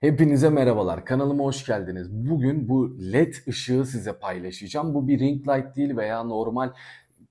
Hepinize merhabalar. Kanalıma hoş geldiniz. Bugün bu led ışığı size paylaşacağım. Bu bir ring light değil veya normal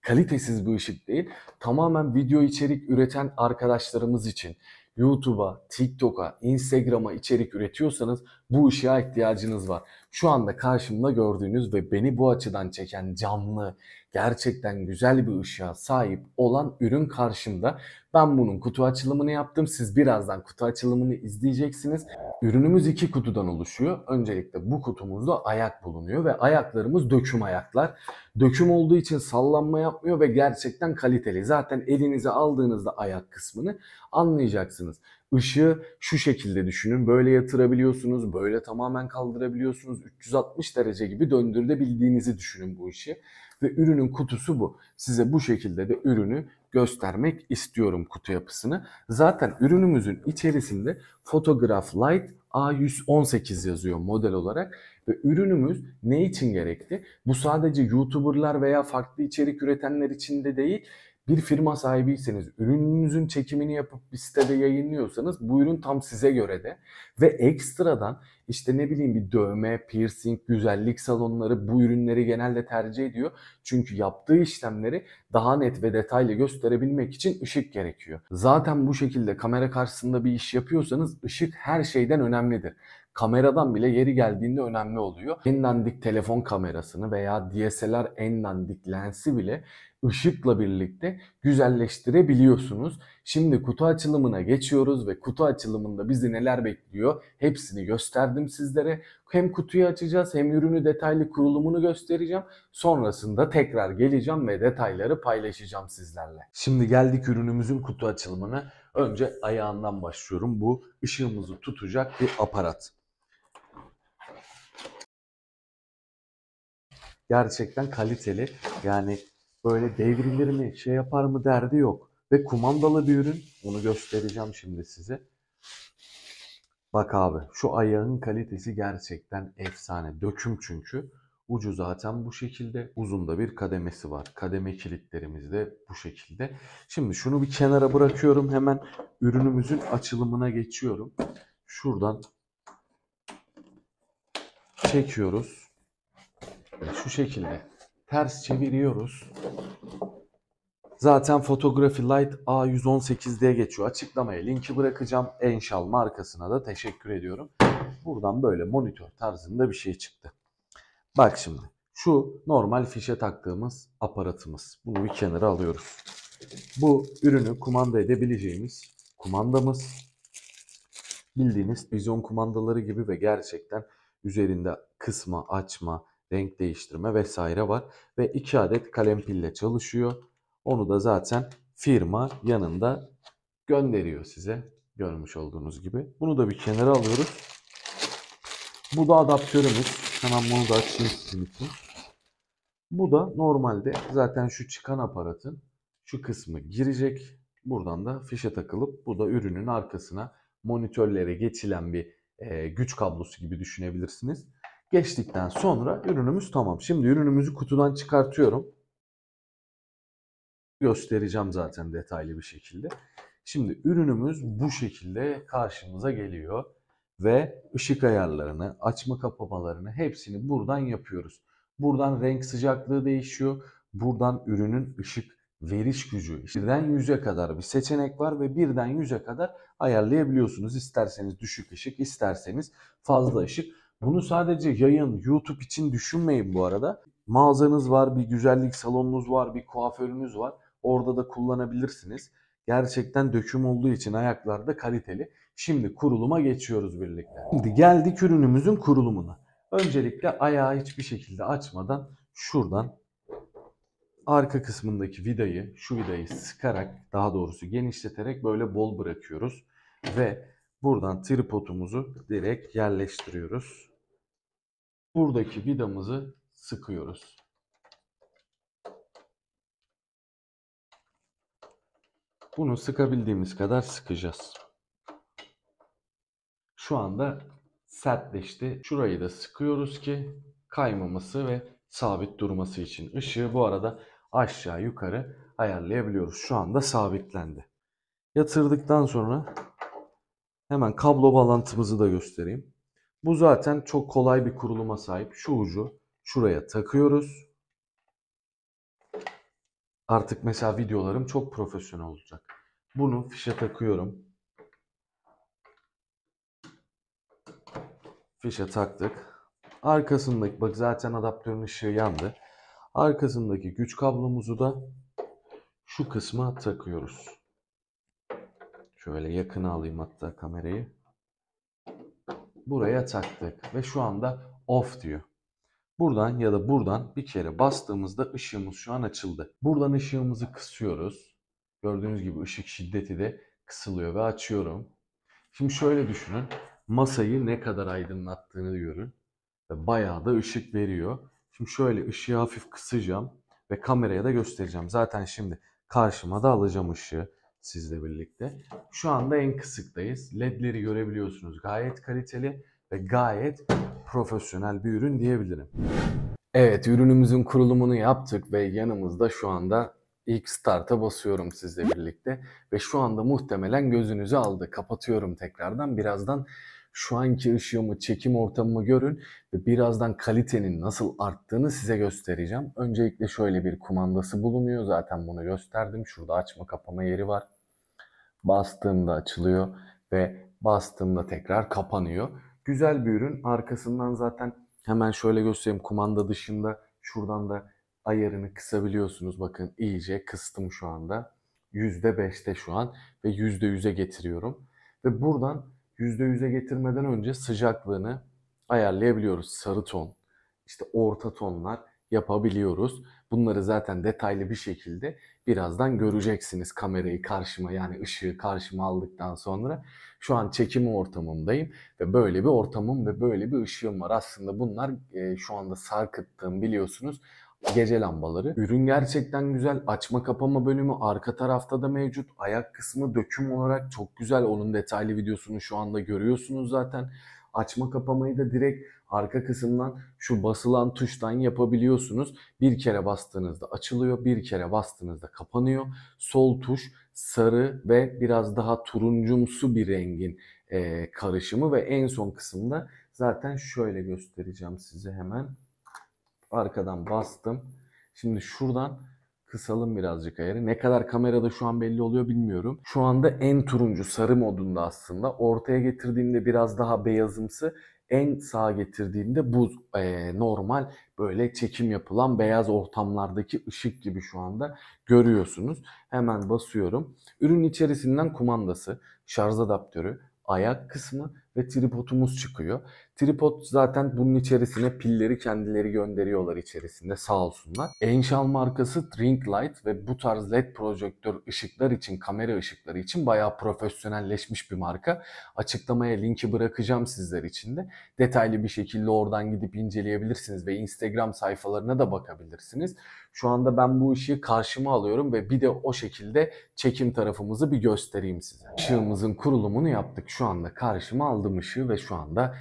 kalitesiz bir ışık değil. Tamamen video içerik üreten arkadaşlarımız için YouTube'a, TikTok'a, Instagram'a içerik üretiyorsanız bu ışığa ihtiyacınız var. Şu anda karşımda gördüğünüz ve beni bu açıdan çeken canlı, gerçekten güzel bir ışığa sahip olan ürün karşımda. Ben bunun kutu açılımını yaptım. Siz birazdan kutu açılımını izleyeceksiniz. Ürünümüz iki kutudan oluşuyor. Öncelikle bu kutumuzda ayak bulunuyor ve ayaklarımız döküm ayaklar. Döküm olduğu için sallanma yapmıyor ve gerçekten kaliteli. Zaten elinize aldığınızda ayak kısmını anlayacaksınız ışığı şu şekilde düşünün. Böyle yatırabiliyorsunuz, böyle tamamen kaldırabiliyorsunuz. 360 derece gibi döndürebildiğinizi düşünün bu işi. Ve ürünün kutusu bu. Size bu şekilde de ürünü göstermek istiyorum kutu yapısını. Zaten ürünümüzün içerisinde Photograph light A118 yazıyor model olarak ve ürünümüz ne için gerekti? Bu sadece YouTuber'lar veya farklı içerik üretenler için de değil, bir firma sahibiyseniz, ürününüzün çekimini yapıp bir sitede yayınlıyorsanız bu ürün tam size göre de ve ekstradan işte ne bileyim bir dövme, piercing, güzellik salonları bu ürünleri genelde tercih ediyor. Çünkü yaptığı işlemleri daha net ve detaylı gösterebilmek için ışık gerekiyor. Zaten bu şekilde kamera karşısında bir iş yapıyorsanız ışık her şeyden önemlidir kameradan bile yeri geldiğinde önemli oluyor. En dandik telefon kamerasını veya DSLR en dandik lensi bile ışıkla birlikte güzelleştirebiliyorsunuz. Şimdi kutu açılımına geçiyoruz ve kutu açılımında bizi neler bekliyor hepsini gösterdim sizlere. Hem kutuyu açacağız hem ürünü detaylı kurulumunu göstereceğim. Sonrasında tekrar geleceğim ve detayları paylaşacağım sizlerle. Şimdi geldik ürünümüzün kutu açılımına. Önce ayağından başlıyorum. Bu ışığımızı tutacak bir aparat. Gerçekten kaliteli yani böyle devrilir mi, şey yapar mı derdi yok. Ve kumandalı bir ürün. Onu göstereceğim şimdi size. Bak abi şu ayağın kalitesi gerçekten efsane. Döküm çünkü. Ucu zaten bu şekilde. Uzunda bir kademesi var. Kademe kilitlerimiz de bu şekilde. Şimdi şunu bir kenara bırakıyorum. Hemen ürünümüzün açılımına geçiyorum. Şuradan çekiyoruz. Şu şekilde ters çeviriyoruz. Zaten Photography Light a 118 diye geçiyor. Açıklamaya linki bırakacağım. Enşal markasına da teşekkür ediyorum. Buradan böyle monitör tarzında bir şey çıktı. Bak şimdi. Şu normal fişe taktığımız aparatımız. Bunu bir kenara alıyoruz. Bu ürünü kumanda edebileceğimiz kumandamız. Bildiğiniz vizyon kumandaları gibi ve gerçekten üzerinde kısma, açma, renk değiştirme vesaire var. Ve 2 adet kalem pille çalışıyor. Onu da zaten firma yanında gönderiyor size. Görmüş olduğunuz gibi. Bunu da bir kenara alıyoruz. Bu da adaptörümüz. Hemen bunu da açayım sizin için. Bu da normalde zaten şu çıkan aparatın şu kısmı girecek. Buradan da fişe takılıp bu da ürünün arkasına monitörlere geçilen bir e, güç kablosu gibi düşünebilirsiniz geçtikten sonra ürünümüz tamam. Şimdi ürünümüzü kutudan çıkartıyorum. Göstereceğim zaten detaylı bir şekilde. Şimdi ürünümüz bu şekilde karşımıza geliyor ve ışık ayarlarını, açma kapamalarını hepsini buradan yapıyoruz. Buradan renk sıcaklığı değişiyor. Buradan ürünün ışık veriş gücü. Birden 100'e kadar bir seçenek var ve birden 100'e kadar ayarlayabiliyorsunuz. İsterseniz düşük ışık, isterseniz fazla ışık. Bunu sadece yayın, YouTube için düşünmeyin bu arada. Mağazanız var, bir güzellik salonunuz var, bir kuaförünüz var. Orada da kullanabilirsiniz. Gerçekten döküm olduğu için ayaklarda kaliteli. Şimdi kuruluma geçiyoruz birlikte. Şimdi geldik ürünümüzün kurulumuna. Öncelikle ayağı hiçbir şekilde açmadan şuradan arka kısmındaki vidayı, şu vidayı sıkarak daha doğrusu genişleterek böyle bol bırakıyoruz. Ve buradan tripodumuzu direkt yerleştiriyoruz buradaki vidamızı sıkıyoruz. Bunu sıkabildiğimiz kadar sıkacağız. Şu anda sertleşti. Şurayı da sıkıyoruz ki kaymaması ve sabit durması için. Işığı bu arada aşağı yukarı ayarlayabiliyoruz. Şu anda sabitlendi. Yatırdıktan sonra hemen kablo bağlantımızı da göstereyim. Bu zaten çok kolay bir kuruluma sahip. Şu ucu şuraya takıyoruz. Artık mesela videolarım çok profesyonel olacak. Bunu fişe takıyorum. Fişe taktık. Arkasındaki bak zaten adaptörün ışığı yandı. Arkasındaki güç kablomuzu da şu kısma takıyoruz. Şöyle yakına alayım hatta kamerayı buraya taktık ve şu anda off diyor. Buradan ya da buradan bir kere bastığımızda ışığımız şu an açıldı. Buradan ışığımızı kısıyoruz. Gördüğünüz gibi ışık şiddeti de kısılıyor ve açıyorum. Şimdi şöyle düşünün. Masayı ne kadar aydınlattığını görün. Bayağı da ışık veriyor. Şimdi şöyle ışığı hafif kısacağım ve kameraya da göstereceğim. Zaten şimdi karşıma da alacağım ışığı sizle birlikte. Şu anda en kısıktayız. LED'leri görebiliyorsunuz. Gayet kaliteli ve gayet profesyonel bir ürün diyebilirim. Evet ürünümüzün kurulumunu yaptık ve yanımızda şu anda ilk start'a basıyorum sizle birlikte. Ve şu anda muhtemelen gözünüzü aldı. Kapatıyorum tekrardan. Birazdan şu anki ışığımı, çekim ortamımı görün ve birazdan kalitenin nasıl arttığını size göstereceğim. Öncelikle şöyle bir kumandası bulunuyor. Zaten bunu gösterdim. Şurada açma kapama yeri var. Bastığımda açılıyor ve bastığımda tekrar kapanıyor. Güzel bir ürün. Arkasından zaten hemen şöyle göstereyim. Kumanda dışında şuradan da ayarını kısabiliyorsunuz. Bakın iyice kıstım şu anda. %5'te şu an ve %100'e getiriyorum. Ve buradan %100'e getirmeden önce sıcaklığını ayarlayabiliyoruz. Sarı ton, işte orta tonlar yapabiliyoruz. Bunları zaten detaylı bir şekilde birazdan göreceksiniz kamerayı karşıma yani ışığı karşıma aldıktan sonra. Şu an çekim ortamındayım ve böyle bir ortamım ve böyle bir ışığım var. Aslında bunlar e, şu anda sarkıttığım biliyorsunuz Gece lambaları. Ürün gerçekten güzel. Açma kapama bölümü arka tarafta da mevcut. Ayak kısmı döküm olarak çok güzel. Onun detaylı videosunu şu anda görüyorsunuz zaten. Açma kapamayı da direkt arka kısımdan şu basılan tuştan yapabiliyorsunuz. Bir kere bastığınızda açılıyor, bir kere bastığınızda kapanıyor. Sol tuş sarı ve biraz daha turuncumsu bir rengin e, karışımı ve en son kısımda zaten şöyle göstereceğim size hemen. Arkadan bastım. Şimdi şuradan kısalım birazcık ayarı. Ne kadar kamerada şu an belli oluyor bilmiyorum. Şu anda en turuncu sarı modunda aslında. Ortaya getirdiğimde biraz daha beyazımsı. En sağa getirdiğimde bu e, normal böyle çekim yapılan beyaz ortamlardaki ışık gibi şu anda görüyorsunuz. Hemen basıyorum. Ürün içerisinden kumandası, şarj adaptörü, ayak kısmı ve tripodumuz çıkıyor. Tripod zaten bunun içerisine pilleri kendileri gönderiyorlar içerisinde sağ olsunlar. Enşal markası Ring Light ve bu tarz led projektör ışıklar için, kamera ışıkları için bayağı profesyonelleşmiş bir marka. Açıklamaya linki bırakacağım sizler için de. Detaylı bir şekilde oradan gidip inceleyebilirsiniz ve Instagram sayfalarına da bakabilirsiniz. Şu anda ben bu işi karşıma alıyorum ve bir de o şekilde çekim tarafımızı bir göstereyim size. Işığımızın kurulumunu yaptık. Şu anda karşıma aldım aldım ışığı ve şu anda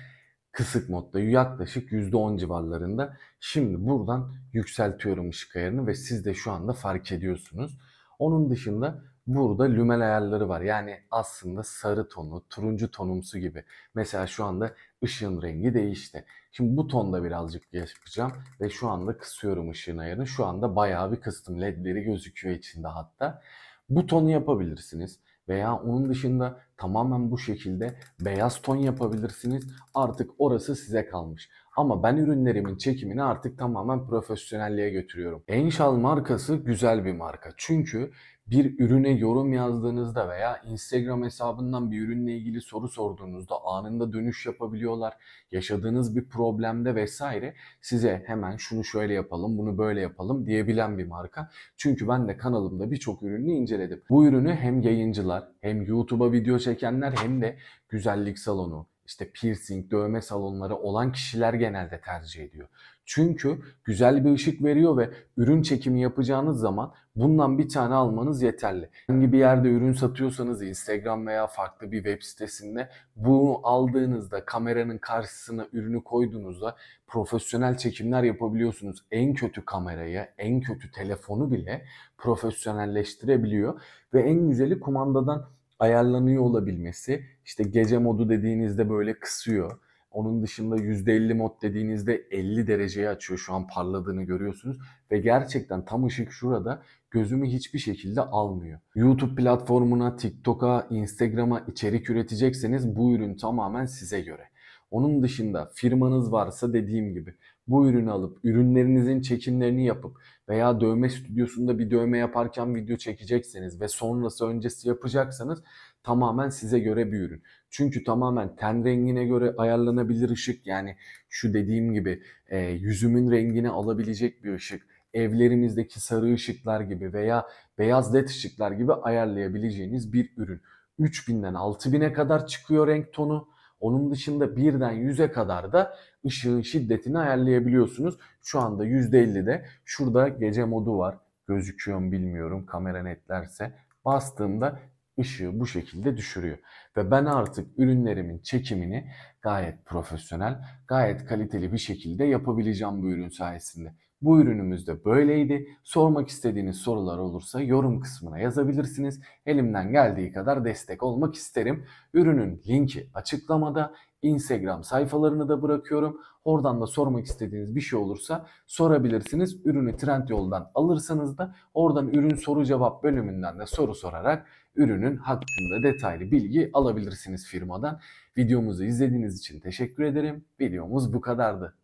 kısık modda yaklaşık %10 civarlarında. Şimdi buradan yükseltiyorum ışık ayarını ve siz de şu anda fark ediyorsunuz. Onun dışında burada lümen ayarları var. Yani aslında sarı tonu, turuncu tonumsu gibi. Mesela şu anda ışığın rengi değişti. Şimdi bu tonda birazcık yapacağım ve şu anda kısıyorum ışığın ayarını. Şu anda bayağı bir kıstım. Ledleri gözüküyor içinde hatta. Bu tonu yapabilirsiniz veya onun dışında tamamen bu şekilde beyaz ton yapabilirsiniz. Artık orası size kalmış. Ama ben ürünlerimin çekimini artık tamamen profesyonelliğe götürüyorum. Enşal markası güzel bir marka. Çünkü bir ürüne yorum yazdığınızda veya Instagram hesabından bir ürünle ilgili soru sorduğunuzda anında dönüş yapabiliyorlar. Yaşadığınız bir problemde vesaire size hemen şunu şöyle yapalım, bunu böyle yapalım diyebilen bir marka. Çünkü ben de kanalımda birçok ürünü inceledim. Bu ürünü hem yayıncılar, hem YouTube'a video çekenler hem de güzellik salonu, işte piercing, dövme salonları olan kişiler genelde tercih ediyor. Çünkü güzel bir ışık veriyor ve ürün çekimi yapacağınız zaman bundan bir tane almanız yeterli. Hangi bir yerde ürün satıyorsanız Instagram veya farklı bir web sitesinde bunu aldığınızda kameranın karşısına ürünü koyduğunuzda profesyonel çekimler yapabiliyorsunuz. En kötü kamerayı, en kötü telefonu bile profesyonelleştirebiliyor ve en güzeli kumandadan ayarlanıyor olabilmesi. İşte gece modu dediğinizde böyle kısıyor. Onun dışında %50 mod dediğinizde 50 dereceye açıyor. Şu an parladığını görüyorsunuz. Ve gerçekten tam ışık şurada gözümü hiçbir şekilde almıyor. YouTube platformuna, TikTok'a, Instagram'a içerik üretecekseniz bu ürün tamamen size göre. Onun dışında firmanız varsa dediğim gibi bu ürünü alıp ürünlerinizin çekimlerini yapıp veya dövme stüdyosunda bir dövme yaparken video çekecekseniz ve sonrası öncesi yapacaksanız tamamen size göre bir ürün. Çünkü tamamen ten rengine göre ayarlanabilir ışık yani şu dediğim gibi e, yüzümün rengini alabilecek bir ışık evlerimizdeki sarı ışıklar gibi veya beyaz led ışıklar gibi ayarlayabileceğiniz bir ürün. 3000'den 6000'e kadar çıkıyor renk tonu. Onun dışında birden 100'e kadar da ışığın şiddetini ayarlayabiliyorsunuz. Şu anda %50'de şurada gece modu var. Gözüküyor mu bilmiyorum kamera netlerse. Bastığımda ışığı bu şekilde düşürüyor. Ve ben artık ürünlerimin çekimini gayet profesyonel, gayet kaliteli bir şekilde yapabileceğim bu ürün sayesinde. Bu ürünümüz de böyleydi. Sormak istediğiniz sorular olursa yorum kısmına yazabilirsiniz. Elimden geldiği kadar destek olmak isterim. Ürünün linki açıklamada. Instagram sayfalarını da bırakıyorum. Oradan da sormak istediğiniz bir şey olursa sorabilirsiniz. Ürünü Trendyol'dan alırsanız da oradan ürün soru cevap bölümünden de soru sorarak ürünün hakkında detaylı bilgi alabilirsiniz firmadan. Videomuzu izlediğiniz için teşekkür ederim. Videomuz bu kadardı.